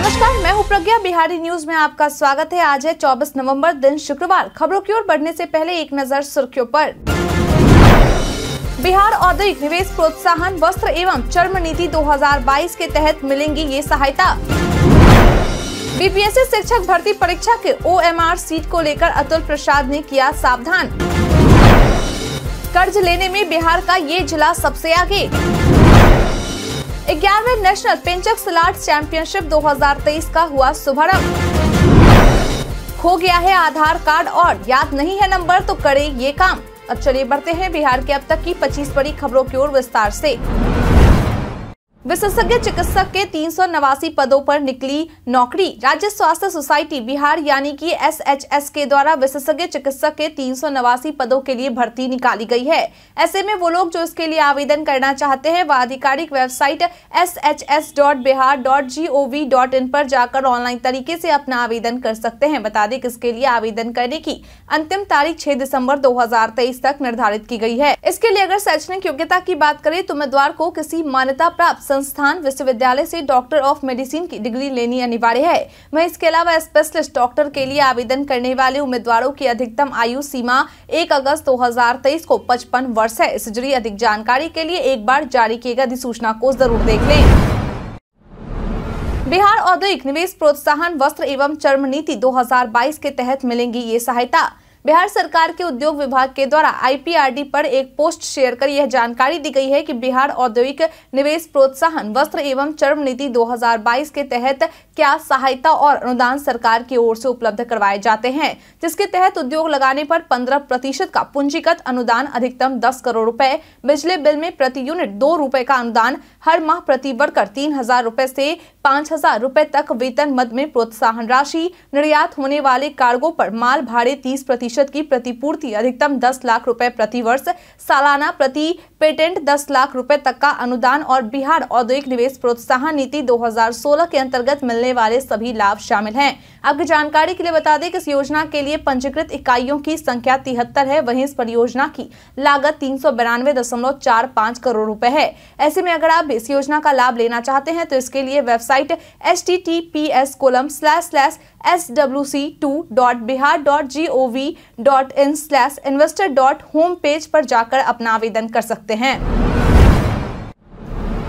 नमस्कार मैं हूं प्रज्ञा बिहारी न्यूज में आपका स्वागत है आज है 24 नवंबर दिन शुक्रवार खबरों की ओर बढ़ने से पहले एक नजर सुर्खियों पर बिहार औद्योगिक निवेश प्रोत्साहन वस्त्र एवं चर्म नीति 2022 के तहत मिलेंगी ये सहायता बीपीएससी शिक्षक भर्ती परीक्षा के ओएमआर सीट को लेकर अतुल प्रसाद ने किया सावधान कर्ज लेने में बिहार का ये जिला सबसे आगे ग्यारहवे नेशनल पेंचक सलाट चैंपियनशिप 2023 का हुआ शुभारंभ खो गया है आधार कार्ड और याद नहीं है नंबर तो करे ये काम अब चलिए बढ़ते हैं बिहार के अब तक की 25 बड़ी खबरों की ओर विस्तार ऐसी विशेषज्ञ चिकित्सक के तीन पदों पर निकली नौकरी राज्य स्वास्थ्य सोसाइटी बिहार यानी कि एसएचएस के द्वारा विशेषज्ञ चिकित्सक के तीन पदों के लिए भर्ती निकाली गई है ऐसे में वो लोग जो इसके लिए आवेदन करना चाहते हैं वह आधिकारिक वेबसाइट एस पर जाकर ऑनलाइन तरीके से अपना आवेदन कर सकते हैं बता दें इसके लिए आवेदन करने की अंतिम तारीख छह दिसम्बर दो तक निर्धारित की गयी है इसके लिए अगर शैक्षणिक योग्यता की बात करें तो उम्मीदवार को किसी मान्यता प्राप्त संस्थान विश्वविद्यालय से डॉक्टर ऑफ मेडिसिन की डिग्री लेनी अनिवार्य है वहीं इसके अलावा स्पेशलिस्ट डॉक्टर के लिए आवेदन करने वाले उम्मीदवारों की अधिकतम आयु सीमा 1 अगस्त 2023 को 55 वर्ष है इससे जुड़ी अधिक जानकारी के लिए एक बार जारी किए गए अधिसूचना को जरूर देख लें बिहार औद्योगिक निवेश प्रोत्साहन वस्त्र एवं चर्म नीति 2022 के तहत मिलेंगी ये सहायता बिहार सरकार के उद्योग विभाग के द्वारा आईपीआरडी पर एक पोस्ट शेयर कर यह जानकारी दी गई है कि बिहार औद्योगिक निवेश प्रोत्साहन वस्त्र एवं चर्म नीति 2022 के तहत क्या सहायता और अनुदान सरकार की ओर से उपलब्ध करवाए जाते हैं जिसके तहत उद्योग लगाने पर 15 प्रतिशत का पूंजीगत अनुदान अधिकतम 10 करोड़ रूपए बिजली बिल में प्रति यूनिट दो रूपए का अनुदान हर माह प्रति वर्कर तीन हजार रूपए ऐसी पाँच हजार रूपए तक वेतन मद में प्रोत्साहन राशि निर्यात होने वाले कार्गो पर माल भाड़े तीस प्रतिशत की प्रतिपूर्ति अधिकतम दस लाख रुपए वर्ष सालाना प्रति पेटेंट दस लाख रुपए तक का अनुदान और बिहार औद्योगिक निवेश प्रोत्साहन नीति 2016 के अंतर्गत मिलने वाले सभी लाभ शामिल हैं आपकी जानकारी के लिए बता दें कि इस योजना के लिए पंजीकृत इकाइयों की संख्या तिहत्तर है वही इस परियोजना की लागत तीन करोड़ रूपए है ऐसे में अगर आप इस योजना का लाभ लेना चाहते हैं तो इसके लिए website H T T P S colon slash slash S W C two dot Bihar dot G O V dot in slash investor dot home page पर जाकर अपना आवेदन कर सकते हैं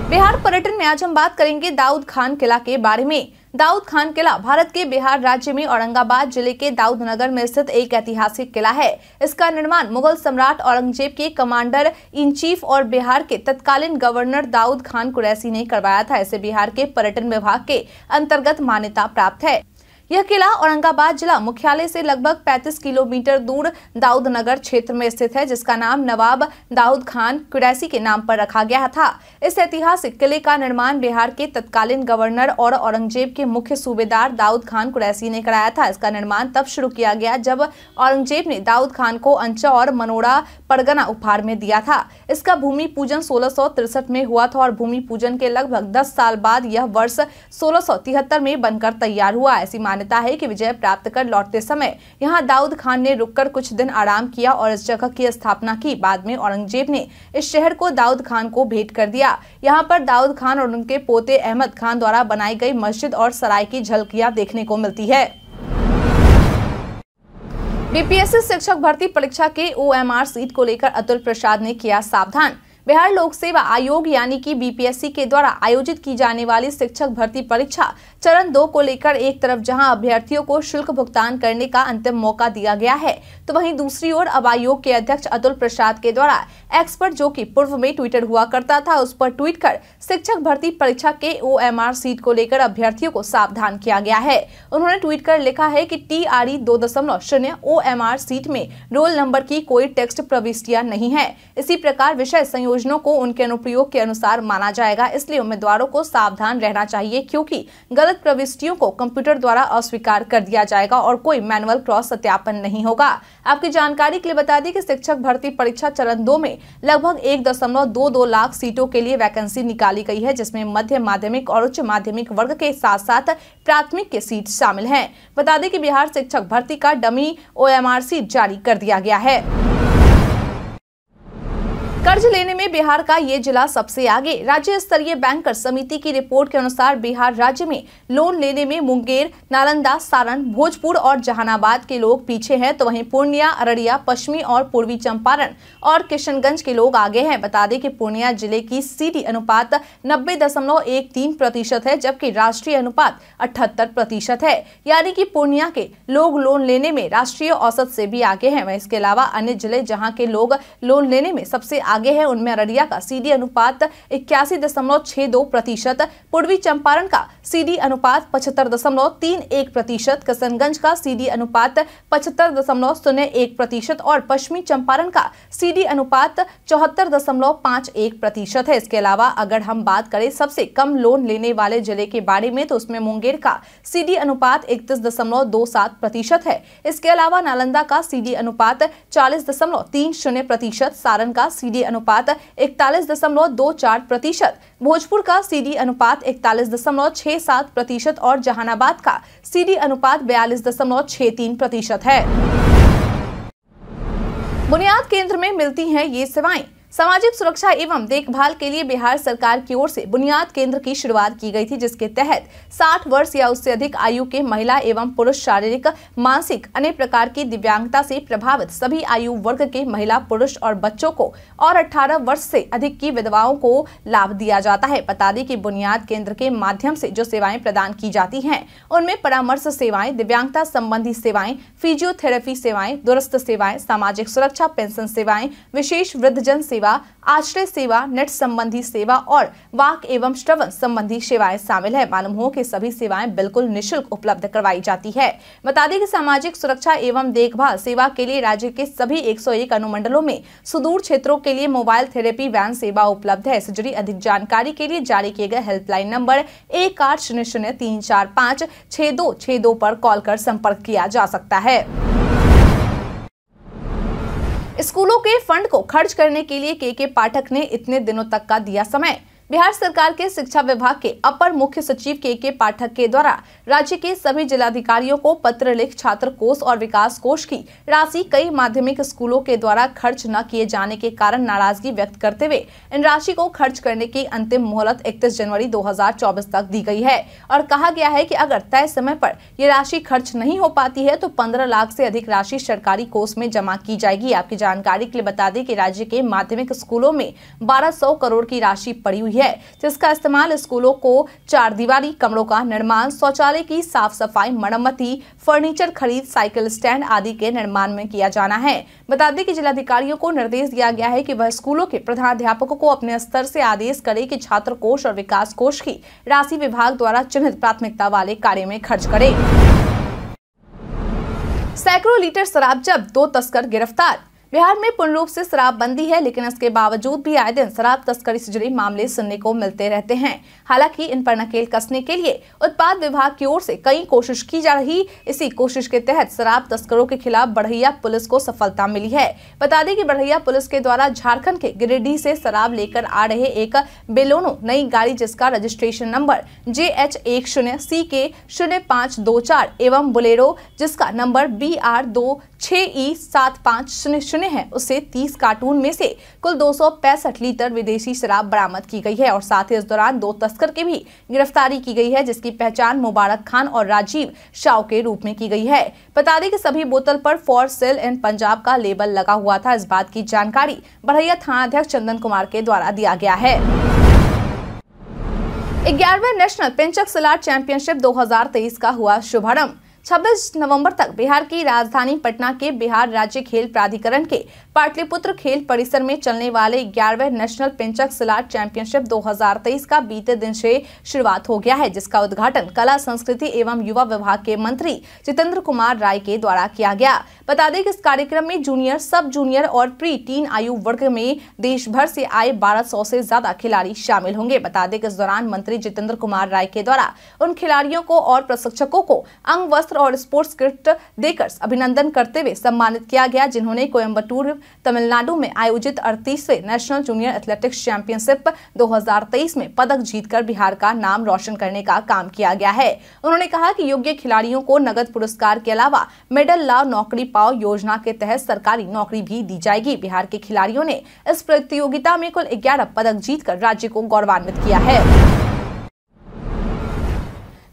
बिहार पर्यटन में आज हम बात करेंगे दाऊद खान किला के बारे में दाऊद खान किला भारत के बिहार राज्य में औरंगाबाद जिले के दाऊद नगर में स्थित एक ऐतिहासिक किला है इसका निर्माण मुगल सम्राट औरंगजेब के कमांडर इन चीफ और बिहार के तत्कालीन गवर्नर दाऊद खान कुरैसी ने करवाया था इसे बिहार के पर्यटन विभाग के अंतर्गत मान्यता प्राप्त है यह किला औरंगाबाद जिला मुख्यालय से लगभग 35 किलोमीटर दूर दाऊद नगर क्षेत्र में स्थित है जिसका नाम नवाब दाऊद खान कुरैसी के नाम पर रखा गया था इस ऐतिहासिक किले का निर्माण बिहार के तत्कालीन गवर्नर और औरंगजेब के मुख्य सूबेदार दाऊद खान कुरैसी ने कराया था इसका निर्माण तब शुरू किया गया जब औरंगजेब ने दाऊद खान को अंचा और मनोड़ा परगना उपहार में दिया था इसका भूमि पूजन सोलह में हुआ था और भूमि पूजन के लगभग दस साल बाद यह वर्ष सोलह में बनकर तैयार हुआ ऐसी मान्यता है कि विजय प्राप्त कर लौटते समय यहाँ दाऊद खान ने रुककर कुछ दिन आराम किया और इस जगह की स्थापना की बाद में औरंगजेब ने इस शहर को दाऊद खान को भेंट कर दिया यहाँ पर दाऊद खान और उनके पोते अहमद खान द्वारा बनाई गई मस्जिद और सराय की झलकियाँ देखने को मिलती है बीपीएससी शिक्षक भर्ती परीक्षा के ओ सीट को लेकर अतुल प्रसाद ने किया सावधान बिहार लोक सेवा आयोग यानी कि बीपीएससी के द्वारा आयोजित की जाने वाली शिक्षक भर्ती परीक्षा चरण दो को लेकर एक तरफ जहां अभ्यर्थियों को शुल्क भुगतान करने का अंतिम मौका दिया गया है तो वहीं दूसरी ओर अब आयोग के अध्यक्ष अतुल प्रसाद के द्वारा एक्सपर्ट जो कि पूर्व में ट्विटर हुआ करता था उस पर ट्वीट कर शिक्षक भर्ती परीक्षा के ओ सीट को लेकर अभ्यर्थियों को सावधान किया गया है उन्होंने ट्वीट कर लिखा है कि टी आर ई दो दशमलव शून्य ओ सीट में रोल नंबर की कोई टेक्स्ट प्रविष्टियां नहीं है इसी प्रकार विषय संयोजनों को उनके अनुप्रयोग के अनुसार माना जाएगा इसलिए उम्मीदवारों को सावधान रहना चाहिए क्योंकि गलत प्रविष्टियों को कंप्यूटर द्वारा अस्वीकार कर दिया जाएगा और कोई मैनुअल क्रॉस सत्यापन नहीं होगा आपकी जानकारी के लिए बता दें कि शिक्षक भर्ती परीक्षा चरण दो में लगभग एक दशमलव दो दो लाख सीटों के लिए वैकेंसी निकाली गई है जिसमें मध्य माध्यमिक और उच्च माध्यमिक वर्ग के साथ साथ प्राथमिक के सीट शामिल हैं बता दें कि बिहार शिक्षक भर्ती का डमी ओएमआरसी जारी कर दिया गया है कर्ज लेने में बिहार का ये जिला सबसे आगे राज्य स्तरीय बैंकर समिति की रिपोर्ट के अनुसार बिहार राज्य में लोन लेने में मुंगेर नालंदा सारण भोजपुर और जहानाबाद के लोग पीछे हैं तो वहीं पूर्णिया अररिया पश्चिमी और पूर्वी चंपारण और किशनगंज के लोग आगे हैं बता दें कि पूर्णिया जिले की सीडी अनुपात नब्बे प्रतिशत है जबकि राष्ट्रीय अनुपात अठहत्तर प्रतिशत है यानी की पूर्णिया के लोग लोन लेने में राष्ट्रीय औसत से भी आगे है वह इसके अलावा अन्य जिले जहाँ के लोग लोन लेने में सबसे आगे है उनमें अररिया का सीडी अनुपात इक्यासी दशमलव छह दो प्रतिशत पूर्वी चंपारण का सीडी अनुपात पचहत्तर दशमलव तीन एक प्रतिशत किशनगंज का सीडी अनुपात पचहत्तर दशमलव शून्य एक प्रतिशत और पश्चिमी चंपारण का सीडी अनुपात चौहत्तर दशमलव पाँच एक प्रतिशत है इसके अलावा अगर हम बात करें सबसे कम लोन लेने वाले जिले के बारे में तो उसमें मुंगेर का सीडी अनुपात इकतीस दशमलव दो सात प्रतिशत है इसके अलावा नालंदा का सीडी अनुपात चालीस दशमलव तीन शून्य प्रतिशत सारण का सीडी सीडी अनुपात इकतालीस दशमलव दो चार प्रतिशत भोजपुर का सीडी अनुपात इकतालीस दशमलव छह सात प्रतिशत और जहानाबाद का सीडी अनुपात बयालीस दशमलव छह तीन प्रतिशत है बुनियाद केंद्र में मिलती हैं ये सेवाएं सामाजिक सुरक्षा एवं देखभाल के लिए बिहार सरकार की ओर से बुनियाद केंद्र की शुरुआत की गई थी जिसके तहत 60 वर्ष या उससे अधिक आयु के महिला एवं पुरुष शारीरिक मानसिक अनेक प्रकार की दिव्यांगता से प्रभावित सभी आयु वर्ग के महिला पुरुष और बच्चों को और 18 वर्ष से अधिक की विधवाओं को लाभ दिया जाता है बता दें की बुनियाद केंद्र के माध्यम से जो सेवाएं प्रदान की जाती है उनमें परामर्श सेवाएं दिव्यांगता संबंधी सेवाएं फिजियोथेरेपी सेवाएं दुरस्त सेवाएं सामाजिक सुरक्षा पेंशन सेवाएं विशेष वृद्धजन सेवाएं सेवा आश्रय सेवा नेट संबंधी सेवा और वाक एवं श्रवण संबंधी सेवाएं शामिल है मालूम हो कि सभी सेवाएं बिल्कुल निशुल्क उपलब्ध करवाई जाती है बता दें कि सामाजिक सुरक्षा एवं देखभाल सेवा के लिए राज्य के सभी 101 अनुमंडलों में सुदूर क्षेत्रों के लिए मोबाइल थेरेपी वैन सेवा उपलब्ध है इससे जुड़ी अधिक जानकारी के लिए जारी किए गए हेल्पलाइन नंबर एक आठ शून्य शून्य तीन चार पाँच छः दो छः दो पर कॉल कर संपर्क किया जा सकता है स्कूलों के फंड को खर्च करने के लिए के के पाठक ने इतने दिनों तक का दिया समय बिहार सरकार के शिक्षा विभाग के अपर मुख्य सचिव के के पाठक के द्वारा राज्य के सभी जिलाधिकारियों को पत्र लिख छात्र कोष और विकास कोष की राशि कई माध्यमिक स्कूलों के द्वारा खर्च न किए जाने के कारण नाराजगी व्यक्त करते हुए इन राशि को खर्च करने की अंतिम मोहलत इकतीस जनवरी दो तक दी गयी है और कहा गया है की अगर तय समय पर ये राशि खर्च नहीं हो पाती है तो पंद्रह लाख ऐसी अधिक राशि सरकारी कोष में जमा की जाएगी आपकी जानकारी के लिए बता दें की राज्य के माध्यमिक स्कूलों में बारह करोड़ की राशि पड़ी हुई है है जिसका इस्तेमाल स्कूलों को चार दीवारी कमरों का निर्माण शौचालय की साफ सफाई मरम्मति फर्नीचर खरीद साइकिल स्टैंड आदि के निर्माण में किया जाना है बता दें कि जिलाधिकारियों को निर्देश दिया गया है कि वह स्कूलों के प्रधान को अपने स्तर से आदेश करे की छात्र कोष और विकास कोष की राशि विभाग द्वारा चिन्हित प्राथमिकता वाले कार्य में खर्च करे सैकड़ों लीटर शराब जब दो तस्कर गिरफ्तार बिहार में पूर्ण रूप से बंदी है लेकिन इसके बावजूद भी आए दिन शराब तस्करी से जुड़े मामले सुनने को मिलते रहते हैं हालांकि इन पर नकेल कसने के लिए उत्पाद विभाग की ओर से कई कोशिश की जा रही इसी कोशिश के तहत शराब तस्करों के खिलाफ बढ़िया पुलिस को सफलता मिली है बता दें कि बढ़िया पुलिस के द्वारा झारखंड के गिरिडीह से शराब लेकर आ रहे एक बेलोनो नई गाड़ी जिसका रजिस्ट्रेशन नंबर जे एच एक शून्य सी के शून्य पाँच दो चार एवं बुलेरो जिसका नंबर बी आर दो छः ई e सात पाँच शून्य शून्य चुने हैं उससे 30 कार्टून में से कुल दो लीटर विदेशी शराब बरामद की गई है और साथ ही इस दौरान दो तस्कर की भी गिरफ्तारी की गई है जिसकी पहचान मुबारक खान और राजीव शाह के रूप में की गई है बता दें कि सभी बोतल पर फॉर सेल इन पंजाब का लेबल लगा हुआ था इस बात की जानकारी बढ़िया थाना अध्यक्ष चंदन कुमार के द्वारा दिया गया है ग्यारहवें नेशनल पेंचक सलाट चैंपियनशिप 2023 का हुआ शुभारंभ 26 नवंबर तक बिहार की राजधानी पटना के बिहार राज्य खेल प्राधिकरण के पाटलिपुत्र खेल परिसर में चलने वाले ग्यारहवें नेशनल पिंचक सिलाट चैंपियनशिप 2023 का बीते दिन से शुरुआत हो गया है जिसका उद्घाटन कला संस्कृति एवं युवा विभाग के मंत्री जितेंद्र कुमार राय के द्वारा किया गया बता दें कि इस कार्यक्रम में जूनियर सब जूनियर और प्री टीन आयु वर्ग में देश भर से आए बारह सौ ज्यादा खिलाड़ी शामिल होंगे बता दें कि इस दौरान मंत्री जितेंद्र कुमार राय के द्वारा उन खिलाड़ियों को और प्रशिक्षकों को अंग वस्त्र और स्पोर्ट्स किट देकर अभिनंदन करते हुए सम्मानित किया गया जिन्होंने कोयम्बटूर तमिलनाडु में आयोजित अड़तीसवे नेशनल जूनियर एथलेटिक्स चैंपियनशिप 2023 में पदक जीतकर बिहार का नाम रोशन करने का काम किया गया है उन्होंने कहा कि योग्य खिलाड़ियों को नगद पुरस्कार के अलावा मेडल लाओ नौकरी पाओ योजना के तहत सरकारी नौकरी भी दी जाएगी बिहार के खिलाड़ियों ने इस प्रतियोगिता में कुल ग्यारह पदक जीतकर राज्य को गौरवान्वित किया है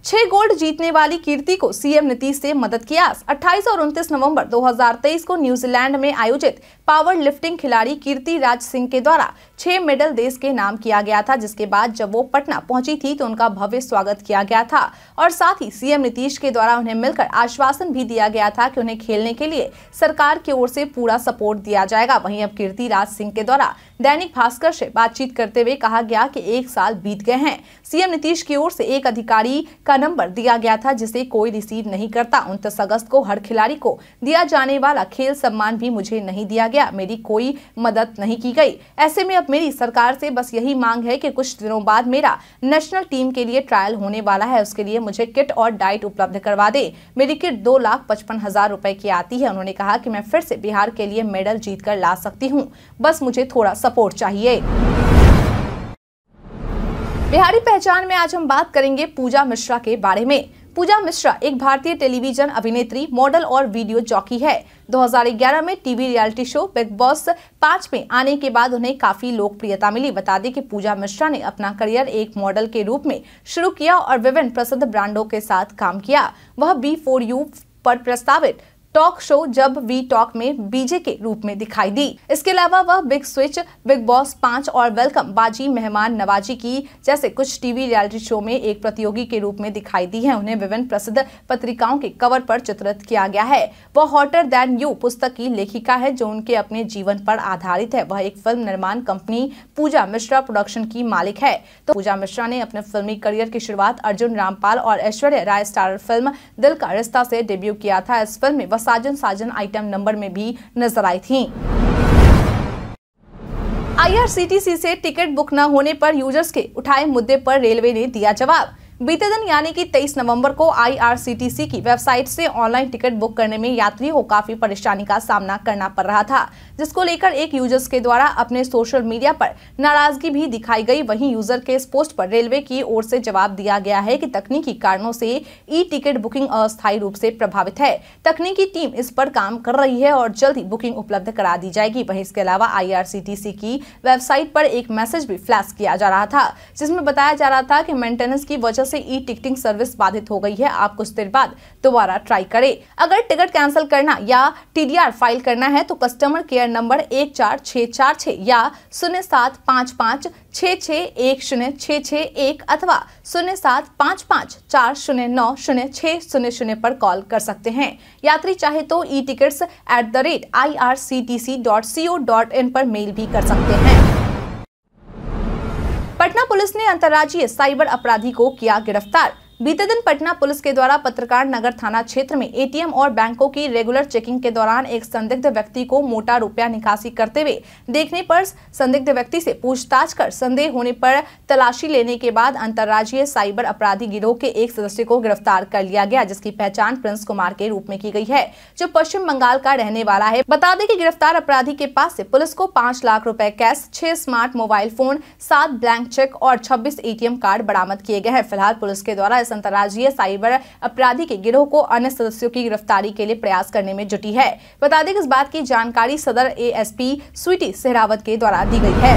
छह गोल्ड जीतने वाली कीर्ति को सीएम नीतीश से मदद की आस अट्ठाईस और उनतीस नवंबर 2023 को न्यूजीलैंड में आयोजित पावर लिफ्टिंग खिलाड़ी कीर्ति राज सिंह के द्वारा छह मेडल देश के नाम किया गया था जिसके बाद जब वो पटना पहुंची थी तो उनका भव्य स्वागत किया गया था और साथ ही सीएम नीतीश के द्वारा उन्हें मिलकर आश्वासन भी दिया गया था की उन्हें खेलने के लिए सरकार की ओर से पूरा सपोर्ट दिया जाएगा वही अब कीर्ति राज सिंह के द्वारा दैनिक भास्कर से बातचीत करते हुए कहा गया कि एक साल बीत गए हैं सीएम नीतीश की ओर से एक अधिकारी का नंबर दिया गया था जिसे कोई रिसीव नहीं करता उनतीस अगस्त को हर खिलाड़ी को दिया जाने वाला खेल सम्मान भी मुझे नहीं दिया गया मेरी कोई मदद नहीं की गई ऐसे में अब मेरी सरकार से बस यही मांग है कि कुछ दिनों बाद मेरा नेशनल टीम के लिए ट्रायल होने वाला है उसके लिए मुझे किट और डाइट उपलब्ध करवा दे मेरी किट दो लाख पचपन हजार रूपए की आती है उन्होंने कहा कि मैं फिर से बिहार के लिए मेडल जीत कर ला सकती हूँ बस मुझे थोड़ा सपोर्ट चाहिए बिहारी पहचान में आज हम बात करेंगे पूजा मिश्रा के बारे में पूजा मिश्रा एक भारतीय टेलीविजन अभिनेत्री मॉडल और वीडियो जॉकी है 2011 में TV reality show Bigg Boss पाँच में आने के बाद उन्हें काफी लोकप्रियता मिली बता दें कि पूजा मिश्रा ने अपना करियर एक मॉडल के रूप में शुरू किया और विभिन्न प्रसिद्ध ब्रांडों के साथ काम किया वह बी फोर यू पर प्रस्तावित टॉक शो जब वी टॉक में बीजे के रूप में दिखाई दी इसके अलावा वह बिग स्विच बिग बॉस पांच और वेलकम बाजी मेहमान नवाजी की जैसे कुछ टीवी रियलिटी शो में एक प्रतियोगी के रूप में दिखाई दी है उन्हें विभिन्न प्रसिद्ध पत्रिकाओं के कवर पर चित्रित किया गया है वह हॉटर देन यू पुस्तक की लेखिका है जो उनके अपने जीवन पर आधारित है वह एक फिल्म निर्माण कंपनी पूजा मिश्रा प्रोडक्शन की मालिक है तो पूजा मिश्रा ने अपने फिल्मी करियर की शुरुआत अर्जुन रामपाल और ऐश्वर्य राय स्टार फिल्म दिल का रिश्ता से डेब्यू किया था इस फिल्म में वह साजन साजन आइटम नंबर में भी नजर आई थी आईआरसीटीसी से टिकट बुक न होने पर यूजर्स के उठाए मुद्दे पर रेलवे ने दिया जवाब बीते दिन यानी कि 23 नवंबर को आईआरसीटीसी की वेबसाइट से ऑनलाइन टिकट बुक करने में यात्रियों को काफी परेशानी का सामना करना पड़ रहा था जिसको लेकर एक यूजर्स के द्वारा अपने सोशल मीडिया पर नाराजगी भी दिखाई गई वहीं यूजर के इस पोस्ट पर रेलवे की ओर से जवाब दिया गया है कि तकनीकी कारणों से ई टिकट बुकिंग अस्थायी रूप से प्रभावित है तकनीकी टीम इस पर काम कर रही है और जल्द ही बुकिंग उपलब्ध करा दी जाएगी वहीं इसके अलावा आई की वेबसाइट पर एक मैसेज भी फ्लैश किया जा रहा था जिसमें बताया जा रहा था कि मेंटेनेंस की वजह से ई टिकटिंग सर्विस बाधित हो गई है आप कुछ देर बाद दोबारा ट्राई करें अगर टिकट कैंसिल करना या टी फाइल करना है तो कस्टमर केयर नंबर एक चार छः चार छः या शून्य सात पाँच पाँच छः छः एक शून्य छः छः एक अथवा शून्य सात पाँच पाँच चार शून्य नौ शून्य छः शून्य शून्य पर कॉल कर सकते हैं यात्री चाहे तो e tickets at the rate I R C T C dot C O dot in पर मेल भी कर सकते हैं पटना पुलिस ने अंतर्राज्यीय साइबर अपराधी को किया गिरफ्तार बीते दिन पटना पुलिस के द्वारा पत्रकार नगर थाना क्षेत्र में एटीएम और बैंकों की रेगुलर चेकिंग के दौरान एक संदिग्ध व्यक्ति को मोटा रुपया निकासी करते हुए देखने पर संदिग्ध व्यक्ति से पूछताछ कर संदेह होने पर तलाशी लेने के बाद अंतर्राज्यीय साइबर अपराधी गिरोह के एक सदस्य को गिरफ्तार कर लिया गया जिसकी पहचान प्रिंस कुमार के रूप में की गई है जो पश्चिम बंगाल का रहने वाला है बता दें की गिरफ्तार अपराधी के पास ऐसी पुलिस को पाँच लाख रूपए कैश छह स्मार्ट मोबाइल फोन सात ब्लैंक चेक और छब्बीस ए कार्ड बरामद किए गए हैं फिलहाल पुलिस के द्वारा एस अंतर्राज्यीय साइबर अपराधी के गिरोह को अन्य सदस्यों की गिरफ्तारी के लिए प्रयास करने में जुटी है बता दें इस बात की जानकारी सदर ए स्वीटी सेहरावत के द्वारा दी गयी है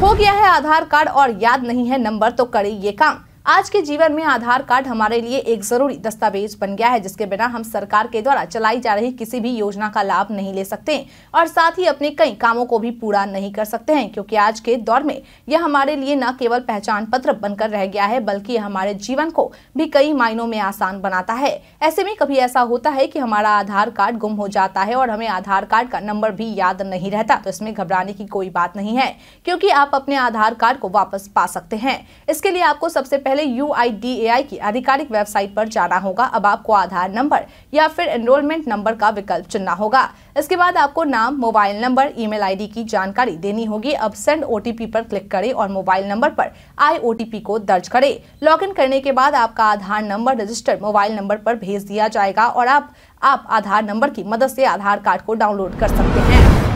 खो गया है आधार कार्ड और याद नहीं है नंबर तो करे ये काम आज के जीवन में आधार कार्ड हमारे लिए एक जरूरी दस्तावेज बन गया है जिसके बिना हम सरकार के द्वारा चलाई जा रही किसी भी योजना का लाभ नहीं ले सकते और साथ ही अपने कई कामों को भी पूरा नहीं कर सकते हैं क्योंकि आज के दौर में यह हमारे लिए न केवल पहचान पत्र बनकर रह गया है बल्कि हमारे जीवन को भी कई मायनों में आसान बनाता है ऐसे में कभी ऐसा होता है की हमारा आधार कार्ड गुम हो जाता है और हमें आधार कार्ड का नंबर भी याद नहीं रहता तो इसमें घबराने की कोई बात नहीं है क्योंकि आप अपने आधार कार्ड को वापस पा सकते हैं इसके लिए आपको सबसे पहले पहले यू की आधिकारिक वेबसाइट पर जाना होगा अब आपको आधार नंबर या फिर एनरोलमेंट नंबर का विकल्प चुनना होगा इसके बाद आपको नाम मोबाइल नंबर ईमेल आईडी की जानकारी देनी होगी अब सेंड ओटीपी पर क्लिक करें और मोबाइल नंबर पर आई ओटीपी को दर्ज करें लॉगिन करने के बाद आपका Aadhaar number registered mobile number पर भेज दिया जाएगा और आप आप आधार नंबर की मदद से आधार कार्ड को डाउनलोड कर सकते हैं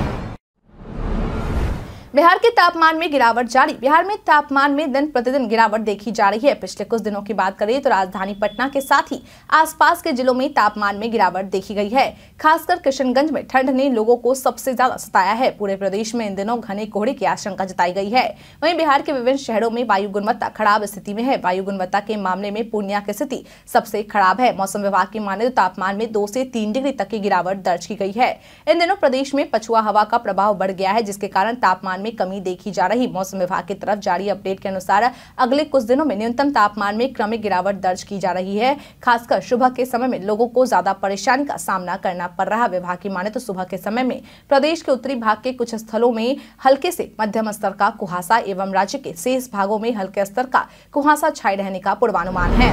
बिहार के तापमान में गिरावट जारी बिहार में तापमान में दिन प्रतिदिन गिरावट देखी जा रही है पिछले कुछ दिनों की बात करें तो राजधानी पटना के साथ ही आसपास के जिलों में तापमान में गिरावट देखी गई है खासकर किशनगंज में ठंड ने लोगों को सबसे ज्यादा सताया है पूरे प्रदेश में इन दिनों घने कोहरे की आशंका जताई गई है वही बिहार के विभिन्न शहरों में वायु गुणवत्ता खराब स्थिति में है वायु गुणवत्ता के मामले में पूर्णिया की स्थिति सबसे खराब है मौसम विभाग की माने तो तापमान में दो से तीन डिग्री तक की गिरावट दर्ज की गई है इन दिनों प्रदेश में पछुआ हवा का प्रभाव बढ़ गया है जिसके कारण तापमान में कमी देखी जा रही मौसम विभाग की तरफ जारी अपडेट के अनुसार अगले कुछ दिनों में न्यूनतम तापमान में क्रमिक गिरावट दर्ज की जा रही है खासकर सुबह के समय में लोगों को ज्यादा परेशानी का सामना करना पड़ रहा विभाग की माने तो सुबह के समय में प्रदेश के उत्तरी भाग के कुछ स्थलों में हल्के से मध्यम स्तर का कुहासा एवं राज्य के शेष भागों में हल्के स्तर का कुहासा छाये रहने का पूर्वानुमान है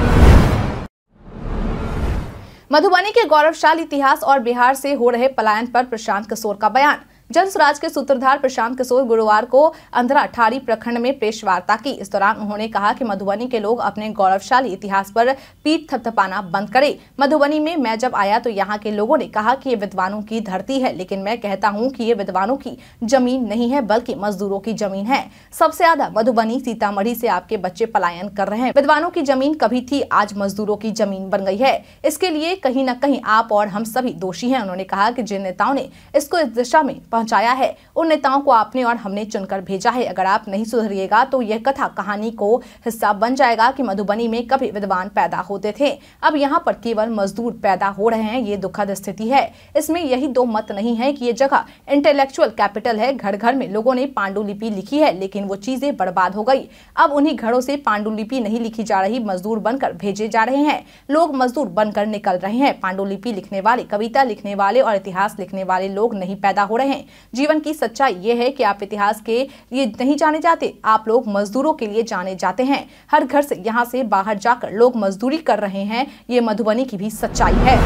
मधुबनी के गौरवशाली इतिहास और बिहार से हो रहे पलायन पर प्रशांत किशोर का बयान जन स्वराज के सूत्रधार प्रशांत किशोर गुरुवार को अंधरा ठारी प्रखंड में प्रेस वार्ता की इस दौरान उन्होंने कहा कि मधुबनी के लोग अपने गौरवशाली इतिहास पर पीठ थपथपाना बंद करें मधुबनी में मैं जब आया तो यहाँ के लोगों ने कहा कि ये विद्वानों की धरती है लेकिन मैं कहता हूँ कि ये विद्वानों की जमीन नहीं है बल्कि मजदूरों की जमीन है सबसे ज्यादा मधुबनी सीतामढ़ी से आपके बच्चे पलायन कर रहे हैं विद्वानों की जमीन कभी थी आज मजदूरों की जमीन बन गई है इसके लिए कहीं न कहीं आप और हम सभी दोषी है उन्होंने कहा की जिन नेताओं ने इसको इस दिशा में पहुंचाया है उन नेताओं को आपने और हमने चुनकर भेजा है अगर आप नहीं सुधरिएगा तो यह कथा कहानी को हिस्सा बन जाएगा कि मधुबनी में कभी विद्वान पैदा होते थे अब यहाँ पर केवल मजदूर पैदा हो रहे हैं ये दुखद स्थिति है इसमें यही दो मत नहीं है की ये जगह इंटेलेक्चुअल कैपिटल है घर घर में लोगों ने पांडुलिपि लिखी है लेकिन वो चीजें बर्बाद हो गई अब उन्हीं घरों से पांडुलिपि नहीं लिखी जा रही मजदूर बनकर भेजे जा रहे हैं लोग मजदूर बनकर निकल रहे हैं पांडुलिपि लिखने वाले कविता लिखने वाले और इतिहास लिखने वाले लोग नहीं पैदा हो रहे हैं जीवन की सच्चाई ये है कि आप इतिहास के लिए नहीं जाने जाते आप लोग मजदूरों के लिए जाने जाते हैं हर घर से यहाँ से बाहर जाकर लोग मजदूरी कर रहे हैं ये मधुबनी की भी सच्चाई है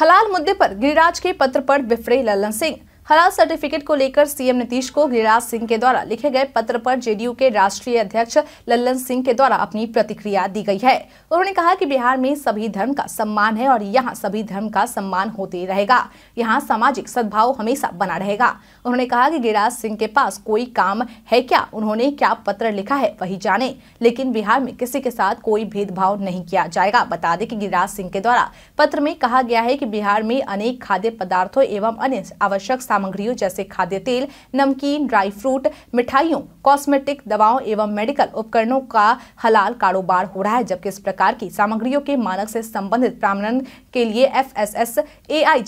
हलाल मुद्दे पर गिरिराज के पत्र पर बिफरे ललन सिंह हलाल सर्टिफिकेट को लेकर सीएम नीतीश को गिरिराज सिंह के द्वारा लिखे गए पत्र पर जेडीयू के राष्ट्रीय अध्यक्ष लल्लन सिंह के द्वारा अपनी प्रतिक्रिया दी गई है उन्होंने कहा कि बिहार में सभी धर्म का सम्मान है और यहाँ सभी धर्म का सम्मान होते रहेगा यहाँ सामाजिक सद्भाव हमेशा बना रहेगा उन्होंने कहा की गिरिराज सिंह के पास कोई काम है क्या उन्होंने क्या पत्र लिखा है वही जाने लेकिन बिहार में किसी के साथ कोई भेदभाव नहीं किया जाएगा बता दें की गिरिराज सिंह के द्वारा पत्र में कहा गया है की बिहार में अनेक खाद्य पदार्थों एवं अन्य आवश्यक सामग्रियों जैसे खाद्य तेल नमकीन ड्राई फ्रूट मिठाइयों कॉस्मेटिक दवाओं एवं मेडिकल उपकरणों का हलाल कारोबार हो रहा है जबकि इस प्रकार की सामग्रियों के मानक से संबंधित प्रामणन के लिए एफ एस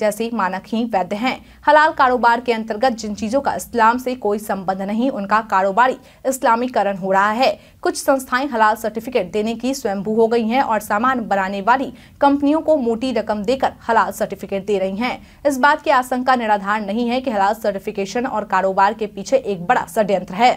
जैसे मानक ही वैध हैं हलाल कारोबार के अंतर्गत जिन चीज़ों का इस्लाम से कोई संबंध नहीं उनका कारोबारी इस्लामीकरण हो रहा है कुछ संस्थाएं हलाल सर्टिफिकेट देने की स्वयंभू हो गई हैं और सामान बनाने वाली कंपनियों को मोटी रकम देकर हलाल सर्टिफिकेट दे रही हैं इस बात की आशंका निराधार नहीं है कि हलाल सर्टिफिकेशन और कारोबार के पीछे एक बड़ा षड्यंत्र है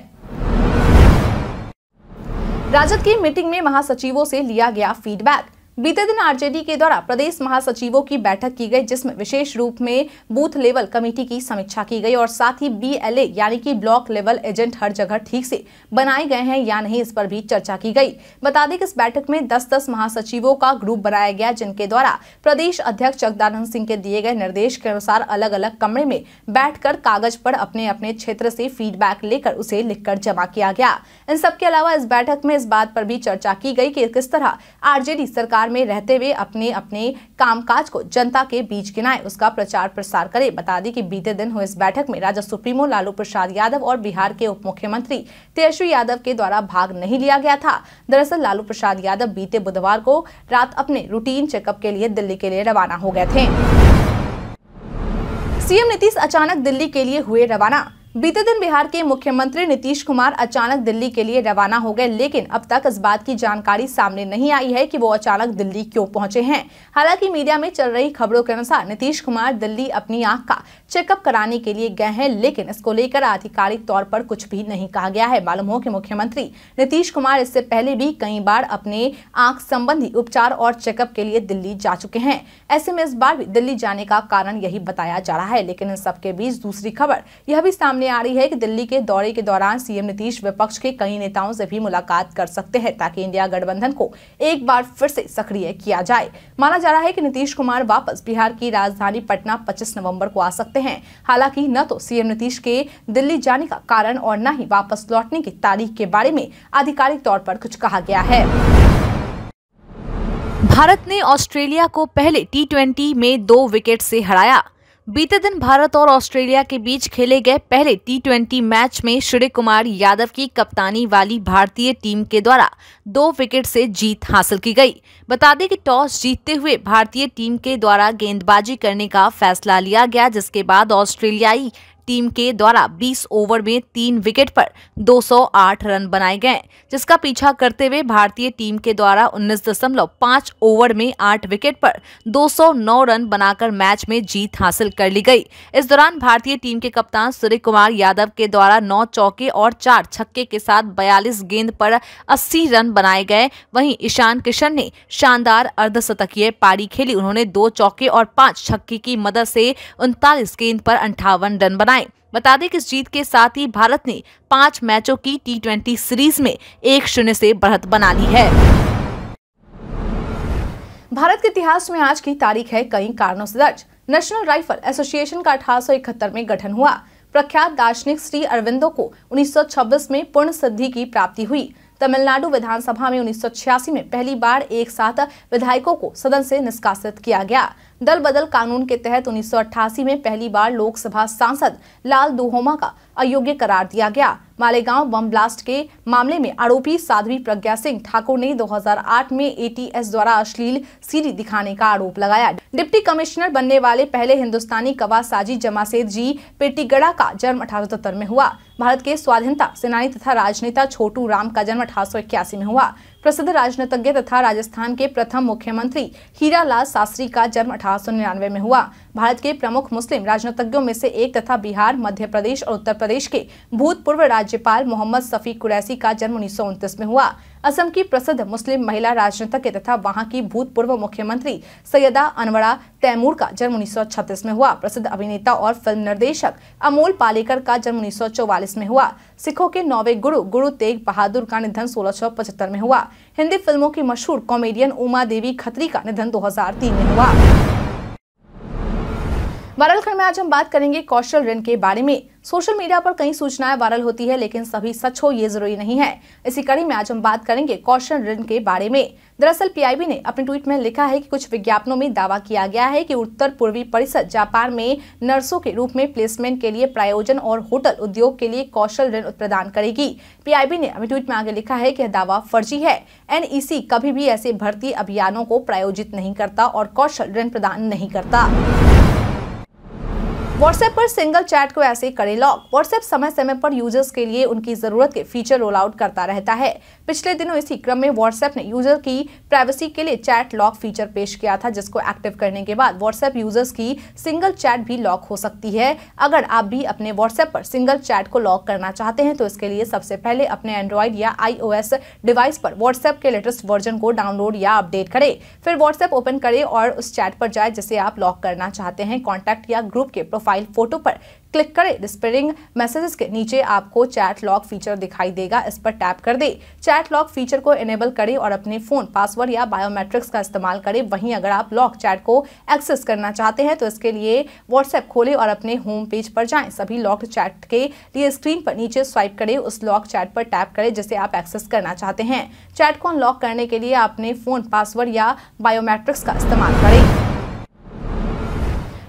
राजद की मीटिंग में महासचिवों से लिया गया फीडबैक बीते दिन आरजेडी के द्वारा प्रदेश महासचिवों की बैठक की गई जिसमें विशेष रूप में बूथ लेवल कमेटी की समीक्षा की गई और साथ ही बीएलए यानी कि ब्लॉक लेवल एजेंट हर जगह ठीक से बनाए गए हैं या नहीं इस पर भी चर्चा की गई बता दें कि इस बैठक में 10-10 महासचिवों का ग्रुप बनाया गया जिनके द्वारा प्रदेश अध्यक्ष जगदानंद सिंह के दिए गए निर्देश के अनुसार अलग अलग कमरे में बैठ कागज पर अपने अपने क्षेत्र से फीडबैक लेकर उसे लिख जमा किया गया इन सबके अलावा इस बैठक में इस बात पर भी चर्चा की गई की किस तरह आरजेडी सरकार सरकार में रहते हुए अपने अपने कामकाज को जनता के बीच गिनाए उसका प्रचार प्रसार करे बता दें कि बीते दिन हुए इस बैठक में राजा सुप्रीमो लालू प्रसाद यादव और बिहार के उप मुख्यमंत्री तेजस्वी यादव के द्वारा भाग नहीं लिया गया था दरअसल लालू प्रसाद यादव बीते बुधवार को रात अपने रूटीन चेकअप के लिए दिल्ली के लिए रवाना हो गए थे सीएम नीतीश अचानक दिल्ली के लिए हुए रवाना बीते दिन बिहार के मुख्यमंत्री नीतीश कुमार अचानक दिल्ली के लिए रवाना हो गए लेकिन अब तक इस बात की जानकारी सामने नहीं आई है कि वो अचानक दिल्ली क्यों पहुंचे हैं हालांकि मीडिया में चल रही खबरों के अनुसार नीतीश कुमार दिल्ली अपनी आंख का चेकअप कराने के लिए गए हैं लेकिन इसको लेकर आधिकारिक तौर पर कुछ भी नहीं कहा गया है मालूम हो कि मुख्यमंत्री नीतीश कुमार इससे पहले भी कई बार अपने आंख संबंधी उपचार और चेकअप के लिए दिल्ली जा चुके हैं ऐसे में इस बार दिल्ली जाने का कारण यही बताया जा रहा है लेकिन इन सबके बीच दूसरी खबर यह भी सामने सामने आ रही है कि दिल्ली के दौरे के दौरान सीएम नीतीश विपक्ष के कई नेताओं से भी मुलाकात कर सकते हैं ताकि इंडिया गठबंधन को एक बार फिर से सक्रिय किया जाए माना जा रहा है कि नीतीश कुमार वापस बिहार की राजधानी पटना 25 नवंबर को आ सकते हैं हालांकि न तो सीएम नीतीश के दिल्ली जाने का कारण और न ही वापस लौटने की तारीख के बारे में आधिकारिक तौर पर कुछ कहा गया है भारत ने ऑस्ट्रेलिया को पहले टी में दो विकेट ऐसी हराया बीते दिन भारत और ऑस्ट्रेलिया के बीच खेले गए पहले टी मैच में श्री कुमार यादव की कप्तानी वाली भारतीय टीम के द्वारा दो विकेट से जीत हासिल की गई बता दें कि टॉस जीतते हुए भारतीय टीम के द्वारा गेंदबाजी करने का फैसला लिया गया जिसके बाद ऑस्ट्रेलियाई टीम के द्वारा 20 ओवर में तीन विकेट पर 208 रन बनाए गए जिसका पीछा करते हुए भारतीय टीम के द्वारा 19.5 ओवर में आठ विकेट पर 209 रन बनाकर मैच में जीत हासिल कर ली गई इस दौरान भारतीय टीम के कप्तान सूर्य कुमार यादव के द्वारा नौ चौके और चार छक्के के साथ बयालीस गेंद पर अस्सी रन बनाए गए वही ईशान किशन ने शानदार अर्धशतकीय पारी खेली उन्होंने दो चौके और पांच छक्के की मदद से उनतालीस गेंद पर अंठावन रन बनाए बता दें कि इस जीत के साथ ही भारत ने पांच मैचों की टी सीरीज में एक शून्य से बढ़त बना ली है भारत के इतिहास में आज की तारीख है कई कारणों से दर्ज नेशनल राइफल एसोसिएशन का अठारह में गठन हुआ प्रख्यात दार्शनिक श्री अरविंदो को 1926 में पूर्ण सिद्धि की प्राप्ति हुई तमिलनाडु विधानसभा में 1986 में पहली बार एक साथ विधायकों को सदन से निष्कासित किया गया दल बदल कानून के तहत उन्नीस में पहली बार लोकसभा सांसद लाल दुहोमा का अयोग्य करार दिया गया मालेगांव बम ब्लास्ट के मामले में आरोपी साध्वी प्रज्ञा सिंह ठाकुर ने 2008 में एटीएस द्वारा अश्लील सीरी दिखाने का आरोप लगाया डिप्टी कमिश्नर बनने वाले पहले हिंदुस्तानी कवा साजी जमासेद जी पेटीगढ़ा का जन्म अठारह में हुआ भारत के स्वाधीनता सेनानी तथा राजनेता छोटू राम का जन्म अठारह में हुआ प्रसिद्ध राजनीतिज्ञ तथा राजस्थान के प्रथम मुख्यमंत्री हीरालाल शास्त्री का जन्म अठारह में हुआ भारत के प्रमुख मुस्लिम राजनीतिज्ञों में से एक तथा बिहार मध्य प्रदेश और उत्तर प्रदेश के भूतपूर्व राज्यपाल मोहम्मद सफी कुरैसी का जन्म उन्नीस में हुआ असम की प्रसिद्ध मुस्लिम महिला के तथा वहां की भूतपूर्व मुख्यमंत्री सैयदा अनवरा तैमूर का जन्म 1936 में हुआ प्रसिद्ध अभिनेता और फिल्म निर्देशक अमोल पालेकर का जन्म 1944 में हुआ सिखों के नौवे गुरु गुरु तेग बहादुर का निधन सोलह में हुआ हिंदी फिल्मों की मशहूर कॉमेडियन उमा देवी खत्री का निधन दो में हुआ वायरल खंड में आज हम बात करेंगे कौशल ऋण के बारे में सोशल मीडिया पर कई सूचनाएं वायरल होती है लेकिन सभी सच हो ये जरूरी नहीं है इसी कड़ी में आज हम बात करेंगे कौशल ऋण के बारे में दरअसल पीआईबी ने अपने ट्वीट में लिखा है कि कुछ विज्ञापनों में दावा किया गया है कि उत्तर पूर्वी परिषद जापान में नर्सों के रूप में प्लेसमेंट के लिए प्रायोजन और होटल उद्योग के लिए कौशल ऋण प्रदान करेगी पीआईबी ने अपने ट्वीट में आगे लिखा है कि यह दावा फर्जी है एनईसी कभी भी ऐसे भर्ती अभियानों को प्रायोजित नहीं करता और कौशल ऋण प्रदान नहीं करता व्हाट्सएप पर सिंगल चैट को ऐसे करें लॉक व्हाट्सएप समय समय पर यूजर्स के लिए उनकी जरूरत के फीचर रोल आउट करता रहता है पिछले दिनों इसी क्रम में व्हाट्सएप ने यूजर की प्राइवेसी के लिए चैट लॉक फीचर पेश किया था जिसको एक्टिव करने के बाद व्हाट्सएप यूजर्स की सिंगल चैट भी लॉक हो सकती है अगर आप भी अपने व्हाट्सएप पर सिंगल चैट को लॉक करना चाहते हैं तो इसके लिए सबसे पहले अपने एंड्रॉयड या आई डिवाइस पर व्हाट्सएप के लेटेस्ट वर्जन को डाउनलोड या अपडेट करें फिर व्हाट्सएप ओपन करें और उस चैट पर जाए जिसे आप लॉक करना चाहते हैं कॉन्टैक्ट या ग्रुप के प्रोफाइल प्रोफाइल फोटो पर क्लिक करें डिस्पेरिंग मैसेजेस के नीचे आपको चैट लॉक फीचर दिखाई देगा इस पर टैप कर दे चैट लॉक फीचर को इनेबल करें और अपने फ़ोन पासवर्ड या बायोमेट्रिक्स का इस्तेमाल करें वहीं अगर आप लॉक चैट को एक्सेस करना चाहते हैं तो इसके लिए व्हाट्सएप खोलें और अपने होम पेज पर जाएं सभी लॉक्ड चैट के लिए स्क्रीन पर नीचे स्वाइप करें उस लॉक चैट पर टैप करें जिसे आप एक्सेस करना चाहते हैं चैट को अनलॉक करने के लिए अपने फ़ोन पासवर्ड या बायोमेट्रिक्स का इस्तेमाल करें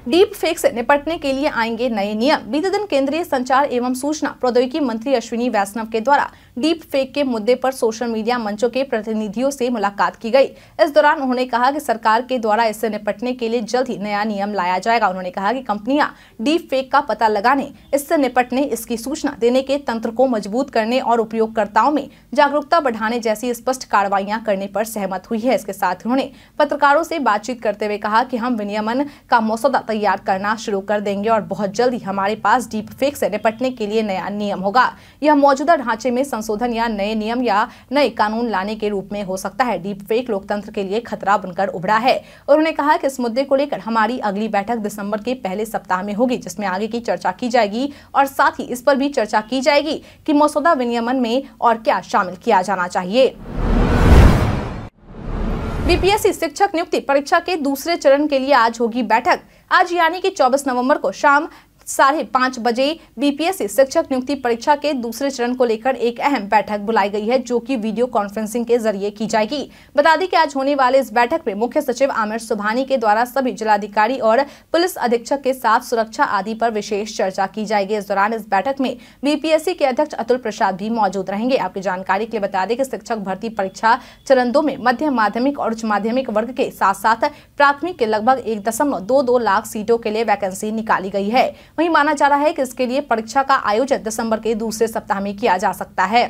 डीप फेक से निपटने के लिए आएंगे नए नियम बीते दिन केंद्रीय संचार एवं सूचना प्रौद्योगिकी मंत्री अश्विनी वैष्णव के द्वारा डीप फेक के मुद्दे पर सोशल मीडिया मंचों के प्रतिनिधियों से मुलाकात की गई इस दौरान उन्होंने कहा कि सरकार के द्वारा इससे निपटने के लिए जल्द ही नया नियम लाया जाएगा उन्होंने कहा कि कंपनियां डीप फेक का पता लगाने इससे निपटने इसकी सूचना देने के तंत्र को मजबूत करने और उपयोगकर्ताओं में जागरूकता बढ़ाने जैसी स्पष्ट कार्रवाई करने पर सहमत हुई है इसके साथ उन्होंने पत्रकारों से बातचीत करते हुए कहा कि हम विनियमन का मसौदा तैयार करना शुरू कर देंगे और बहुत जल्द ही हमारे पास डीप फेक से निपटने के लिए नया नियम होगा यह मौजूदा ढांचे में संशोधन या नए नियम या नए कानून लाने के रूप में हो सकता है डीप फेक लोकतंत्र के लिए खतरा बनकर उभरा है उन्होंने कहा कि इस मुद्दे को लेकर हमारी अगली बैठक दिसंबर के पहले सप्ताह में होगी जिसमें आगे की चर्चा की जाएगी और साथ ही इस पर भी चर्चा की जाएगी कि मसौदा विनियमन में और क्या शामिल किया जाना चाहिए बीपीएससी शिक्षक नियुक्ति परीक्षा के दूसरे चरण के लिए आज होगी बैठक आज यानी कि 24 नवंबर को शाम साढ़े पाँच बजे बीपीएससी शिक्षक नियुक्ति परीक्षा के दूसरे चरण को लेकर एक अहम बैठक बुलाई गई है जो कि वीडियो कॉन्फ्रेंसिंग के जरिए की जाएगी बता दें कि आज होने वाले इस बैठक में मुख्य सचिव आमिर सुबहानी के द्वारा सभी जिलाधिकारी और पुलिस अधीक्षक के साथ सुरक्षा आदि पर विशेष चर्चा की जाएगी इस दौरान इस बैठक में बीपीएससी के अध्यक्ष अतुल प्रसाद भी मौजूद रहेंगे आपकी जानकारी के लिए बता दें कि शिक्षक भर्ती परीक्षा चरण दो में मध्य माध्यमिक और उच्च माध्यमिक वर्ग के साथ साथ प्राथमिक के लगभग एक दशमलव दो दो लाख सीटों के लिए वैकेंसी निकाली गई है वहीं माना जा रहा है कि इसके लिए परीक्षा का आयोजन दिसंबर के दूसरे सप्ताह में किया जा सकता है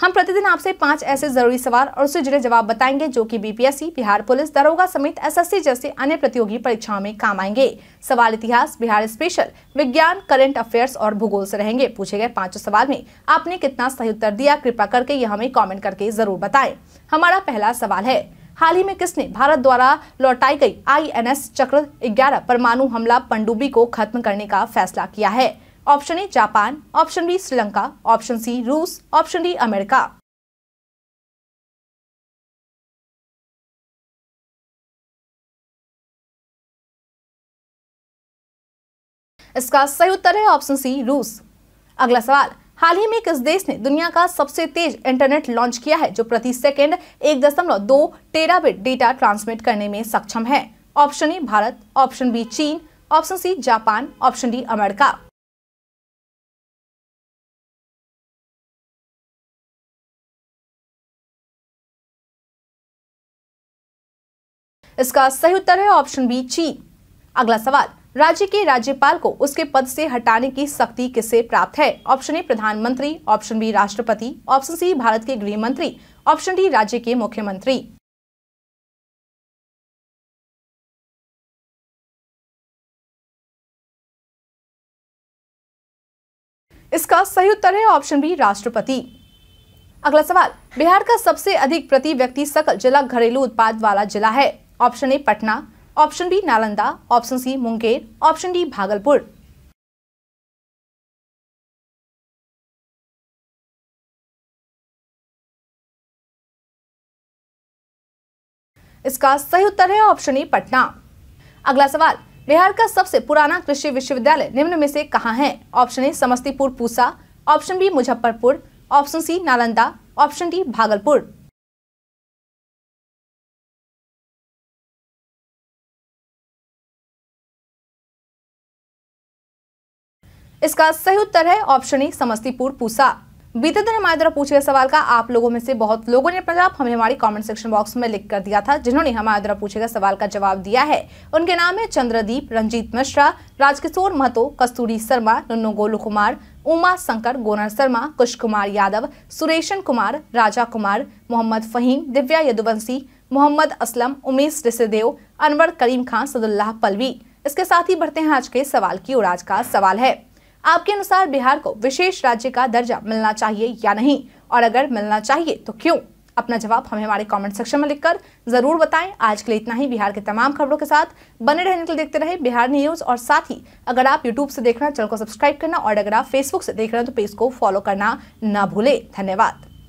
हम प्रतिदिन आपसे पांच ऐसे जरूरी सवाल और उससे जुड़े जवाब बताएंगे जो कि बीपीएससी बिहार पुलिस दरोगा समेत एसएससी जैसे अन्य प्रतियोगी परीक्षाओं में काम आएंगे सवाल इतिहास बिहार स्पेशल विज्ञान करंट अफेयर्स और भूगोल से रहेंगे पूछे गए पांचों सवाल में आपने कितना सही उत्तर दिया कृपा करके यह हमें कॉमेंट करके जरूर बताए हमारा पहला सवाल है हाल ही में किसने भारत द्वारा लौटाई गई आईएनएस चक्र 11 परमाणु हमला पनडुब्बी को खत्म करने का फैसला किया है option A Japan option B Sri Lanka option C रूस ऑप्शन डी अमेरिका इसका सही उत्तर है ऑप्शन सी रूस अगला सवाल हाल ही में किस देश ने दुनिया का सबसे तेज इंटरनेट लॉन्च किया है जो प्रति सेकेंड एक दशमलव दो टेराबिट डेटा ट्रांसमिट करने में सक्षम है option A Bharat option B चीन option C Japan option D America इसका सही उत्तर है ऑप्शन बी चीन अगला सवाल राज्य के राज्यपाल को उसके पद से हटाने की शक्ति किससे प्राप्त है ऑप्शन ए प्रधानमंत्री ऑप्शन बी राष्ट्रपति ऑप्शन सी भारत के गृह मंत्री ऑप्शन डी राज्य के मुख्यमंत्री इसका सही उत्तर है ऑप्शन बी राष्ट्रपति अगला सवाल बिहार का सबसे अधिक प्रति व्यक्ति सकल जिला घरेलू उत्पाद वाला जिला है option A Patna option B Nalanda option C Munger option D Bhagalpur इसका सही उत्तर है ऑप्शन ई पटना अगला सवाल बिहार का सबसे पुराना कृषि विश्वविद्यालय निम्न में से कहाँ है option A Samastipur Pusa option B Muzaffarpur option C Nalanda option D Bhagalpur इसका सही उत्तर है ऑप्शन ई समस्तीपुर पूसा बीते दिन हमारे द्वारा पूछे गए सवाल का आप लोगों में से बहुत लोगों ने अपना हमें हमारी कमेंट सेक्शन बॉक्स में लिख कर दिया था जिन्होंने हमारे द्वारा पूछे गए सवाल का जवाब दिया है उनके नाम है चंद्रदीप रंजीत मिश्रा राजकिशोर महतो कस्तूरी शर्मा नन्नू गोलू कुमार उमा शंकर गोनर शर्मा कुश कुमार यादव सुरेशन कुमार राजा कुमार मोहम्मद फहीम दिव्या यदुवंशी मोहम्मद असलम उमेश रिसदेव अनवर करीम खान सदुल्लाह पलवी इसके साथ ही बढ़ते हैं आज के सवाल की और आज का सवाल है आपके अनुसार बिहार को विशेष राज्य का दर्जा मिलना चाहिए या नहीं और अगर मिलना चाहिए तो क्यों अपना जवाब हमें हमारे कमेंट सेक्शन में लिखकर जरूर बताएं आज के लिए इतना ही बिहार के तमाम खबरों के साथ बने रहने के लिए देखते रहे बिहार न्यूज और साथ ही अगर आप यूट्यूब से देख रहे हैं चैनल को सब्सक्राइब करना और अगर आप फेसबुक से देख रहे हैं तो पेज को फॉलो करना ना भूले धन्यवाद